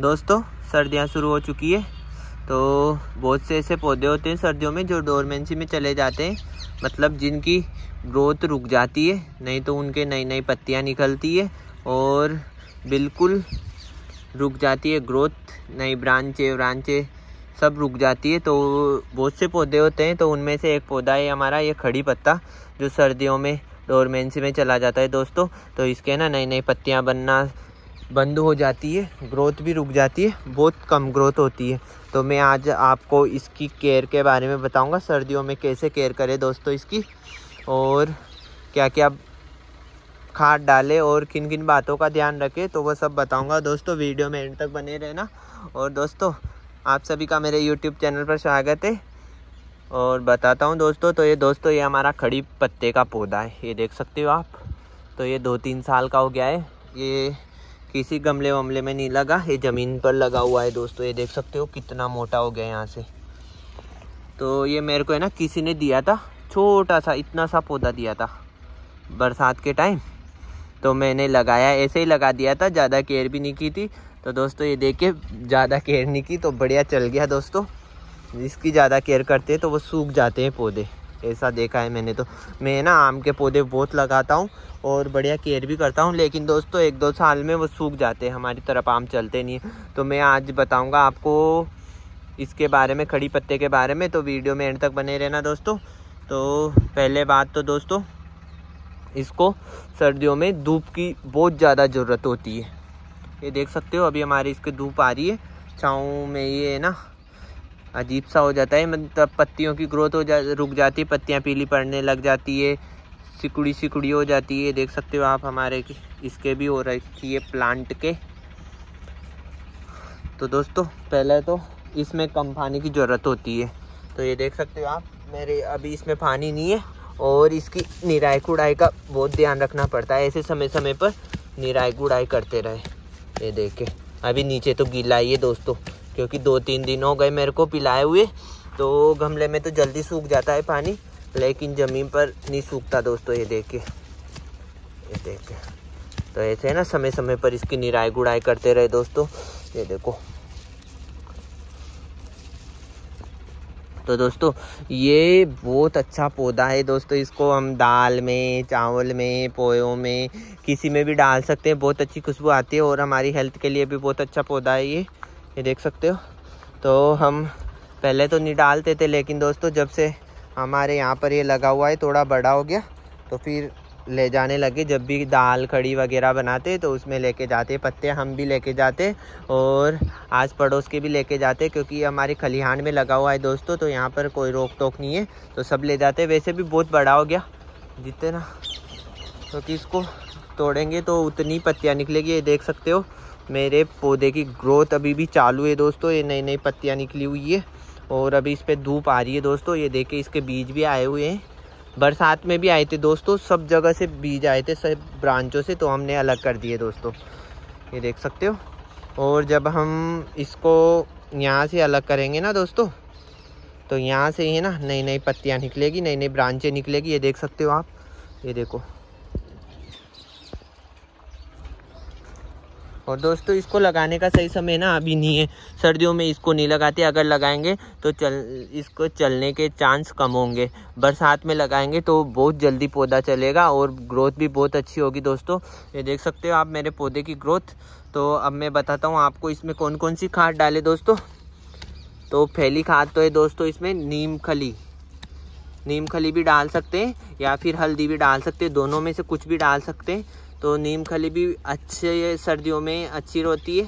दोस्तों सर्दियाँ शुरू हो चुकी है तो बहुत से ऐसे पौधे होते हैं सर्दियों में जो डोरमेंसी में चले जाते हैं मतलब जिनकी ग्रोथ रुक जाती है नहीं तो उनके नई नई पत्तियाँ निकलती है और बिल्कुल रुक जाती है ग्रोथ नई ब्रांचें ब्रांचें सब रुक जाती है तो बहुत से पौधे होते हैं तो उनमें से एक पौधा है हमारा ये खड़ी पत्ता जो सर्दियों में डोरमेंसी में चला जाता है दोस्तों तो इसके ना नई नई पत्तियाँ बनना बंद हो जाती है ग्रोथ भी रुक जाती है बहुत कम ग्रोथ होती है तो मैं आज आपको इसकी केयर के बारे में बताऊंगा सर्दियों में कैसे केयर करें दोस्तों इसकी और क्या क्या खाद डालें और किन किन बातों का ध्यान रखें तो वो सब बताऊंगा दोस्तों वीडियो में एंड तक बने रहना और दोस्तों आप सभी का मेरे यूट्यूब चैनल पर स्वागत है और बताता हूँ दोस्तों तो ये दोस्तों ये हमारा खड़ी पत्ते का पौधा है ये देख सकते हो आप तो ये दो तीन साल का हो गया है ये किसी गमले वमले में नहीं लगा ये ज़मीन पर लगा हुआ है दोस्तों ये देख सकते हो कितना मोटा हो गया यहाँ से तो ये मेरे को है ना किसी ने दिया था छोटा सा इतना सा पौधा दिया था बरसात के टाइम तो मैंने लगाया ऐसे ही लगा दिया था ज़्यादा केयर भी नहीं की थी तो दोस्तों ये देख के ज़्यादा केयर नहीं की तो बढ़िया चल गया दोस्तों इसकी ज़्यादा केयर करते हैं तो वो सूख जाते हैं पौधे ऐसा देखा है मैंने तो मैं ना आम के पौधे बहुत लगाता हूँ और बढ़िया केयर भी करता हूँ लेकिन दोस्तों एक दो साल में वो सूख जाते हैं हमारी तरफ आम चलते नहीं है तो मैं आज बताऊँगा आपको इसके बारे में खड़ी पत्ते के बारे में तो वीडियो में एंड तक बने रहना दोस्तों तो पहले बात तो दोस्तों इसको सर्दियों में धूप की बहुत ज़्यादा ज़रूरत होती है ये देख सकते हो अभी हमारी इसके धूप आ रही है छाँव में ये है ना अजीब सा हो जाता है मतलब पत्तियों की ग्रोथ हो जा रुक जाती है पत्तियाँ पीली पड़ने लग जाती है सिकुड़ी सिकुड़ी हो जाती है देख सकते हो आप हमारे इसके भी हो रखी है प्लांट के तो दोस्तों पहले तो इसमें कम पानी की ज़रूरत होती है तो ये देख सकते हो आप मेरे अभी इसमें पानी नहीं है और इसकी निराई कुड़ाई का बहुत ध्यान रखना पड़ता है ऐसे समय समय पर निराई गुड़ाई करते रहे ये देखे अभी नीचे तो गीला ही है दोस्तों क्योंकि दो तीन दिन हो गए मेरे को पिलाए हुए तो गमले में तो जल्दी सूख जाता है पानी लेकिन ज़मीन पर नहीं सूखता दोस्तों ये देखिए ये देखिए तो ऐसे है ना समय समय पर इसकी निराई गुड़ाई करते रहे दोस्तों ये देखो तो दोस्तों ये बहुत अच्छा पौधा है दोस्तों इसको हम दाल में चावल में पोयों में किसी में भी डाल सकते हैं बहुत अच्छी खुशबू आती है और हमारी हेल्थ के लिए भी बहुत अच्छा पौधा है ये ये देख सकते हो तो हम पहले तो नहीं डालते थे लेकिन दोस्तों जब से हमारे यहाँ पर ये लगा हुआ है थोड़ा बड़ा हो गया तो फिर ले जाने लगे जब भी दाल खड़ी वगैरह बनाते तो उसमें लेके जाते पत्ते हम भी लेके जाते और आस पड़ोस के भी लेके जाते क्योंकि हमारे खलिहान में लगा हुआ है दोस्तों तो यहाँ पर कोई रोक टोक नहीं है तो सब ले जाते वैसे भी बहुत बड़ा हो गया जितने ना क्योंकि तो इसको तोड़ेंगे तो उतनी पत्तियाँ निकलेगी ये देख सकते हो मेरे पौधे की ग्रोथ अभी भी चालू है दोस्तों ये नई नई पत्तियाँ निकली हुई है और अभी इस पर धूप आ रही है दोस्तों ये देखे इसके बीज भी आए हुए हैं बरसात में भी आए थे दोस्तों सब जगह से बीज आए थे सब ब्रांचों से तो हमने अलग कर दिए दोस्तों ये देख सकते हो और जब हम इसको यहाँ से अलग करेंगे ना दोस्तों तो यहाँ से ही ना नई नई पत्तियाँ निकलेगी नई नई ब्रांचें निकलेगी ये देख सकते हो आप ये देखो और दोस्तों इसको लगाने का सही समय ना अभी नहीं है सर्दियों में इसको नहीं लगाते अगर लगाएंगे तो चल इसको चलने के चांस कम होंगे बरसात में लगाएंगे तो बहुत जल्दी पौधा चलेगा और ग्रोथ भी बहुत अच्छी होगी दोस्तों ये देख सकते हो आप मेरे पौधे की ग्रोथ तो अब मैं बताता हूँ आपको इसमें कौन कौन सी खाद डाले दोस्तों तो फैली खाद तो है दोस्तों इसमें नीम खली नीम खली भी डाल सकते हैं या फिर हल्दी भी डाल सकते हैं दोनों में से कुछ भी डाल सकते हैं तो नीम खली भी अच्छे सर्दियों में अच्छी रहती है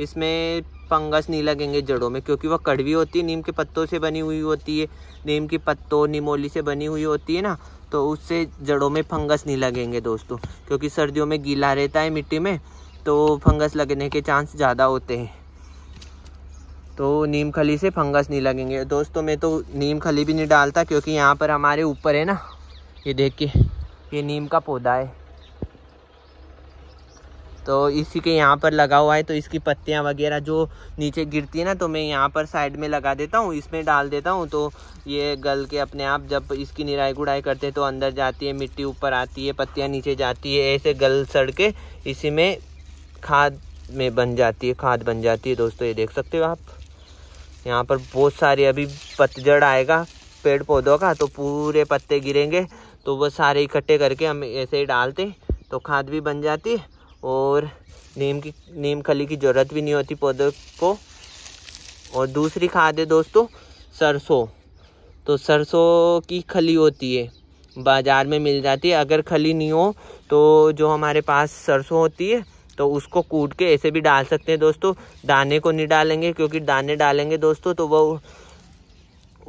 इसमें पंगस नहीं लगेंगे जड़ों में क्योंकि वह कड़वी होती है नीम के पत्तों से बनी हुई होती है नीम के पत्तों निमोली से बनी हुई होती है ना तो उससे जड़ों में फंगस नहीं लगेंगे दोस्तों क्योंकि सर्दियों में गीला रहता है मिट्टी में तो फंगस लगने के चांस ज़्यादा होते हैं तो नीम खली से फंगस नहीं लगेंगे दोस्तों मैं तो नीम खली भी नहीं डालता क्योंकि यहाँ पर हमारे ऊपर है ना ये देखिए ये नीम का पौधा है तो इसी के यहाँ पर लगा हुआ है तो इसकी पत्तियाँ वगैरह जो नीचे गिरती है ना तो मैं यहाँ पर साइड में लगा देता हूँ इसमें डाल देता हूँ तो ये गल के अपने आप जब इसकी निराई गुड़ाई करते हैं तो अंदर जाती है मिट्टी ऊपर आती है पत्तियाँ नीचे जाती है ऐसे गल सड़ के इसी में खाद में बन जाती है खाद बन जाती है दोस्तों ये देख सकते हो आप यहाँ पर बहुत सारे अभी पतझड़ आएगा पेड़ पौधों का तो पूरे पत्ते गिरेंगे तो वो सारे इकट्ठे करके हम ऐसे ही डालते तो खाद भी बन जाती है और नीम की नीम खली की ज़रूरत भी नहीं होती पौधों को और दूसरी खाद है दोस्तों सरसों तो सरसों की खली होती है बाज़ार में मिल जाती है अगर खली नहीं हो तो जो हमारे पास सरसों होती है तो उसको कूट के ऐसे भी डाल सकते हैं दोस्तों दाने को नहीं डालेंगे क्योंकि दाने डालेंगे दोस्तों तो वह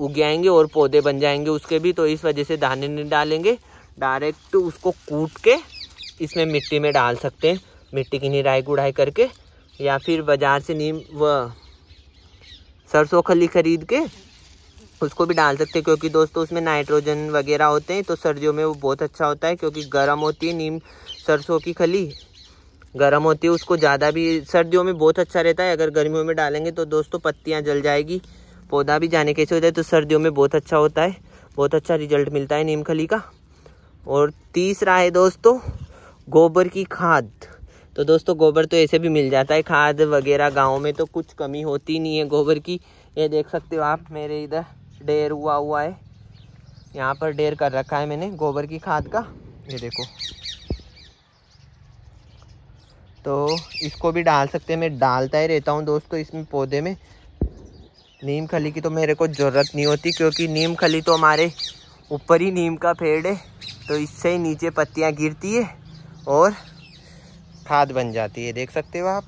उग जाएंगे और पौधे बन जाएंगे उसके भी तो इस वजह से दाने नहीं डालेंगे डायरेक्ट उसको कूट के इसमें मिट्टी में डाल सकते हैं मिट्टी की निराई गुड़ाई करके या फिर बाज़ार से नीम व सरसों खली खरीद के उसको भी डाल सकते हैं क्योंकि दोस्तों उसमें नाइट्रोजन वगैरह होते हैं तो सर्दियों में वो बहुत अच्छा होता है क्योंकि गर्म होती है नीम सरसों की खली गर्म होती है उसको ज़्यादा भी सर्दियों में बहुत अच्छा रहता है अगर गर्मियों में डालेंगे तो दोस्तों पत्तियाँ जल जाएगी पौधा भी जाने कैसे होता है तो सर्दियों में बहुत अच्छा होता है बहुत अच्छा रिजल्ट मिलता है नीम खली का और तीसरा है दोस्तों गोबर की खाद तो दोस्तों गोबर तो ऐसे भी मिल जाता है खाद वगैरह गाँव में तो कुछ कमी होती नहीं है गोबर की ये देख सकते हो आप मेरे इधर डेर हुआ हुआ है यहाँ पर डेर कर रखा है मैंने गोबर की खाद का ये देखो तो इसको भी डाल सकते हैं मैं डालता ही रहता हूँ दोस्तों इसमें पौधे में नीम खली की तो मेरे को ज़रूरत नहीं होती क्योंकि नीम खली तो हमारे ऊपर ही नीम का पेड़ है तो इससे ही नीचे पत्तियाँ गिरती है और खाद बन जाती है देख सकते हो आप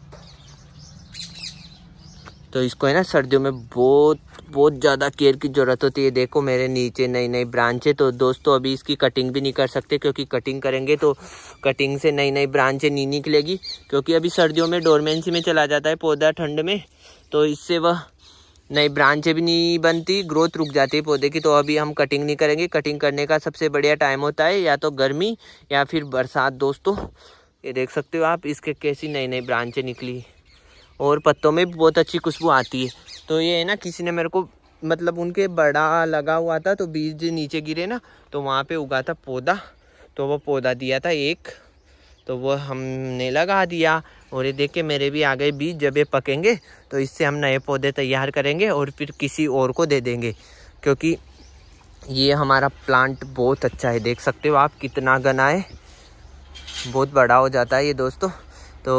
तो इसको है ना सर्दियों में बहुत बहुत ज़्यादा केयर की ज़रूरत होती है देखो मेरे नीचे नई नई ब्रांचें तो दोस्तों अभी इसकी कटिंग भी नहीं कर सकते क्योंकि कटिंग करेंगे तो कटिंग से नई नई ब्रांचें नहीं निकलेगी क्योंकि अभी सर्दियों में डोरमेंसी में चला जाता है पौधा ठंड में तो इससे वह नई ब्रांचें भी नहीं बनती ग्रोथ रुक जाती है पौधे की तो अभी हम कटिंग नहीं करेंगे कटिंग करने का सबसे बढ़िया टाइम होता है या तो गर्मी या फिर बरसात दोस्तों ये देख सकते हो आप इसके कैसी नई नई ब्रांचें निकली और पत्तों में बहुत अच्छी खुशबू आती है तो ये है ना किसी ने मेरे को मतलब उनके बड़ा लगा हुआ था तो बीज नीचे गिरे ना तो वहाँ पर उगा था पौधा तो वह पौधा दिया था एक तो वह हमने लगा दिया और ये के मेरे भी आ गए बीज जब ये पकेंगे तो इससे हम नए पौधे तैयार करेंगे और फिर किसी और को दे देंगे क्योंकि ये हमारा प्लांट बहुत अच्छा है देख सकते हो आप कितना घना है बहुत बड़ा हो जाता है ये दोस्तों तो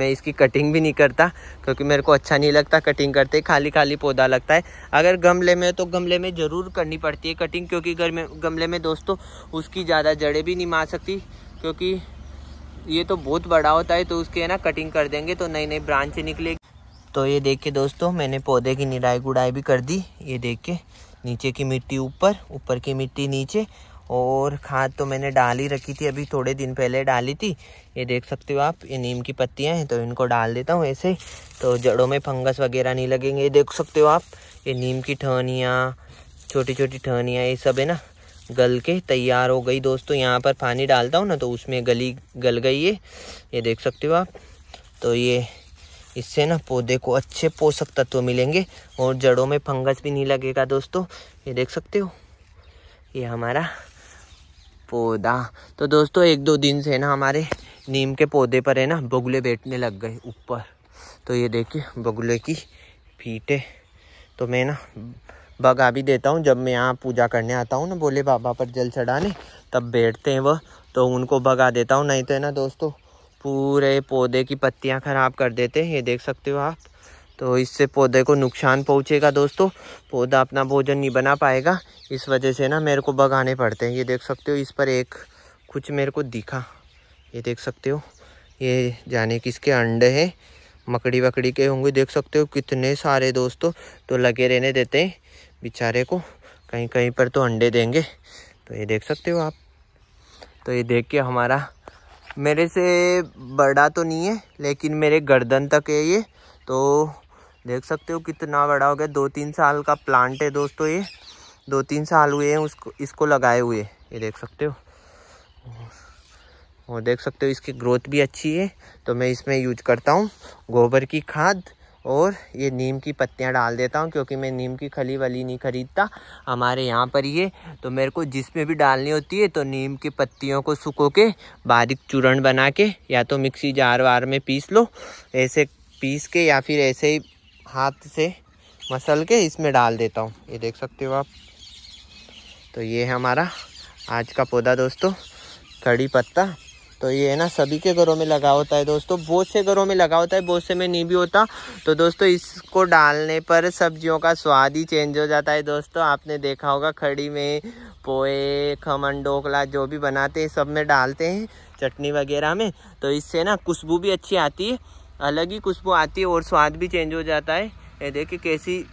मैं इसकी कटिंग भी नहीं करता क्योंकि मेरे को अच्छा नहीं लगता कटिंग करते खाली खाली पौधा लगता है अगर गमले में तो गमले में ज़रूर करनी पड़ती है कटिंग क्योंकि घर में गमले में दोस्तों उसकी ज़्यादा जड़ें भी नहीं मार सकती क्योंकि ये तो बहुत बड़ा होता है तो उसके ना कटिंग कर देंगे तो नई नई ब्रांच निकलेगी तो ये देखिए दोस्तों मैंने पौधे की निराई गुड़ाई भी कर दी ये देखिए नीचे की मिट्टी ऊपर ऊपर की मिट्टी नीचे और खाद तो मैंने डाल ही रखी थी अभी थोड़े दिन पहले डाली थी ये देख सकते हो आप ये नीम की पत्तियां हैं तो इनको डाल देता हूँ ऐसे तो जड़ों में फंगस वगैरह नहीं लगेंगे ये देख सकते हो आप ये नीम की ठहनियाँ छोटी छोटी ठहनियाँ ये सब है ना गल के तैयार हो गई दोस्तों यहाँ पर पानी डालता हूँ ना तो उसमें गली गल गई है ये देख सकते हो आप तो ये इससे ना पौधे को अच्छे पोषक तत्व मिलेंगे और जड़ों में फंगस भी नहीं लगेगा दोस्तों ये देख सकते हो ये हमारा पौधा तो दोस्तों एक दो दिन से ना हमारे नीम के पौधे पर है ना बगुले बैठने लग गए ऊपर तो ये देखिए बगुले की फीटे तो मैं ना भगा भी देता हूँ जब मैं यहाँ पूजा करने आता हूँ ना बोले बाबा पर जल चढ़ाने तब बैठते हैं वह तो उनको भगा देता हूँ नहीं तो है ना दोस्तों पूरे पौधे की पत्तियाँ ख़राब कर देते हैं ये देख सकते हो आप तो इससे पौधे को नुकसान पहुँचेगा दोस्तों पौधा अपना भोजन नहीं बना पाएगा इस वजह से ना मेरे को भगाने पड़ते हैं ये देख सकते हो इस पर एक कुछ मेरे को दिखा ये देख सकते हो ये जाने किसके अंडे हैं मकड़ी वकड़ी के होंगे देख सकते हो कितने सारे दोस्तों तो लगे रहने देते हैं बेचारे को कहीं कहीं पर तो अंडे देंगे तो ये देख सकते हो आप तो ये देख के हमारा मेरे से बड़ा तो नहीं है लेकिन मेरे गर्दन तक है ये तो देख सकते हो कितना बड़ा हो गया दो तीन साल का प्लांट है दोस्तों ये दो तीन साल हुए हैं उसको इसको लगाए हुए ये देख सकते हो और देख सकते हो इसकी ग्रोथ भी अच्छी है तो मैं इसमें यूज करता हूँ गोबर की खाद और ये नीम की पत्तियाँ डाल देता हूँ क्योंकि मैं नीम की खली वली नहीं खरीदता हमारे यहाँ पर ये तो मेरे को जिसमें भी डालनी होती है तो नीम की पत्तियों को सुखो के बारीक चूरण बना के या तो मिक्सी जार वार में पीस लो ऐसे पीस के या फिर ऐसे ही हाथ से मसल के इसमें डाल देता हूँ ये देख सकते हो आप तो ये है हमारा आज का पौधा दोस्तों कड़ी पत्ता तो ये है ना सभी के घरों में लगा होता है दोस्तों बहुत से घरों में लगा होता है बहुत से में नहीं भी होता तो दोस्तों इसको डालने पर सब्जियों का स्वाद ही चेंज हो जाता है दोस्तों आपने देखा होगा खड़ी में पोए खमन ढोकला जो भी बनाते हैं सब में डालते हैं चटनी वगैरह में तो इससे ना खुशबू भी अच्छी आती है अलग ही खुशबू आती है और स्वाद भी चेंज हो जाता है ये देखिए कैसी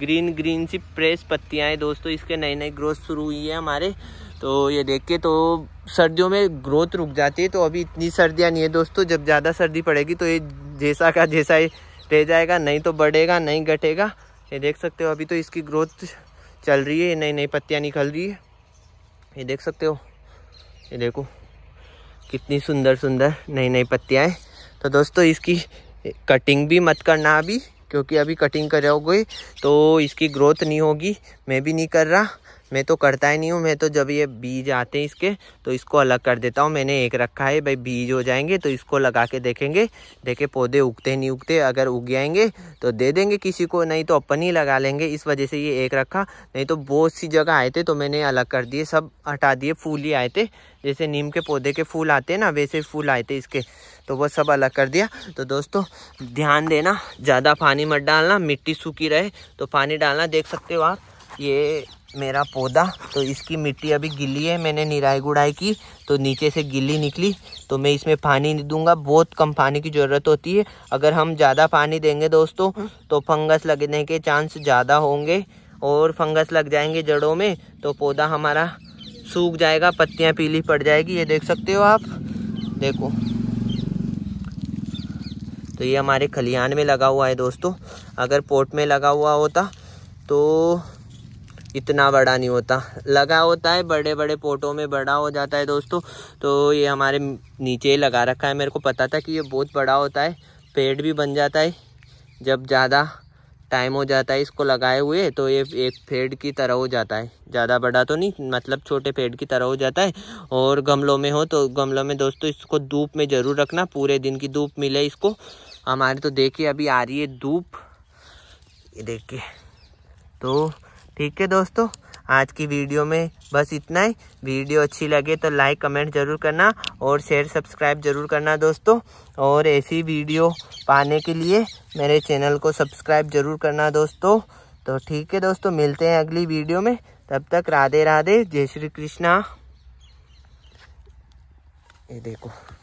ग्रीन ग्रीन सी प्रेस पत्तियाँ हैं दोस्तों इसके नई नई ग्रोथ शुरू हुई है हमारे तो ये देख के तो सर्दियों में ग्रोथ रुक जाती है तो अभी इतनी सर्दियाँ नहीं है दोस्तों जब ज़्यादा सर्दी पड़ेगी तो ये जैसा का जैसा ही रह जाएगा नहीं तो बढ़ेगा नहीं घटेगा ये देख सकते हो अभी तो इसकी ग्रोथ चल रही है नई नई पत्तियाँ निकल रही है ये देख सकते हो ये देखो कितनी सुंदर सुंदर नई नई पत्तियाँ हैं तो दोस्तों इसकी कटिंग भी मत करना अभी क्योंकि अभी कटिंग करोगे तो इसकी ग्रोथ नहीं होगी मैं भी नहीं कर रहा मैं तो करता ही नहीं हूँ मैं तो जब ये बीज आते हैं इसके तो इसको अलग कर देता हूँ मैंने एक रखा है भाई बीज हो जाएंगे तो इसको लगा के देखेंगे देखे पौधे उगते नहीं उगते अगर उग जाएंगे तो दे देंगे किसी को नहीं तो अपन ही लगा लेंगे इस वजह से ये एक रखा नहीं तो बहुत सी जगह आए थे तो मैंने अलग कर दिए सब हटा दिए फूल ही आए थे जैसे नीम के पौधे के फूल आते हैं ना वैसे फूल आए थे इसके तो वह सब अलग कर दिया तो दोस्तों ध्यान देना ज़्यादा पानी मत डालना मिट्टी सूखी रहे तो पानी डालना देख सकते हो आप ये मेरा पौधा तो इसकी मिट्टी अभी गिली है मैंने निराई गुड़ाई की तो नीचे से गिली निकली तो मैं इसमें पानी नहीं दूंगा बहुत कम पानी की ज़रूरत होती है अगर हम ज़्यादा पानी देंगे दोस्तों तो फंगस लगने के चांस ज़्यादा होंगे और फंगस लग जाएंगे जड़ों में तो पौधा हमारा सूख जाएगा पत्तियाँ पीली पड़ जाएगी ये देख सकते हो आप देखो तो ये हमारे खलिहान में लगा हुआ है दोस्तों अगर पोर्ट में लगा हुआ होता तो इतना बड़ा नहीं होता लगा होता है बड़े बड़े पोटों में बड़ा हो जाता है दोस्तों तो ये हमारे नीचे ही लगा रखा है मेरे को पता था कि ये बहुत बड़ा होता है पेड़ भी बन जाता है जब ज़्यादा टाइम हो जाता है इसको लगाए हुए तो ये एक पेड़ की तरह हो जाता है ज़्यादा बड़ा तो नहीं मतलब छोटे पेड़ की तरह हो जाता है और गमलों में हो तो गमलों में दोस्तों इसको धूप में ज़रूर रखना पूरे दिन की धूप मिले इसको हमारे तो देखिए अभी आ रही है धूप देखिए तो ठीक है दोस्तों आज की वीडियो में बस इतना ही वीडियो अच्छी लगे तो लाइक कमेंट ज़रूर करना और शेयर सब्सक्राइब ज़रूर करना दोस्तों और ऐसी वीडियो पाने के लिए मेरे चैनल को सब्सक्राइब ज़रूर करना दोस्तों तो ठीक है दोस्तों मिलते हैं अगली वीडियो में तब तक राधे राधे जय श्री कृष्णा ये देखो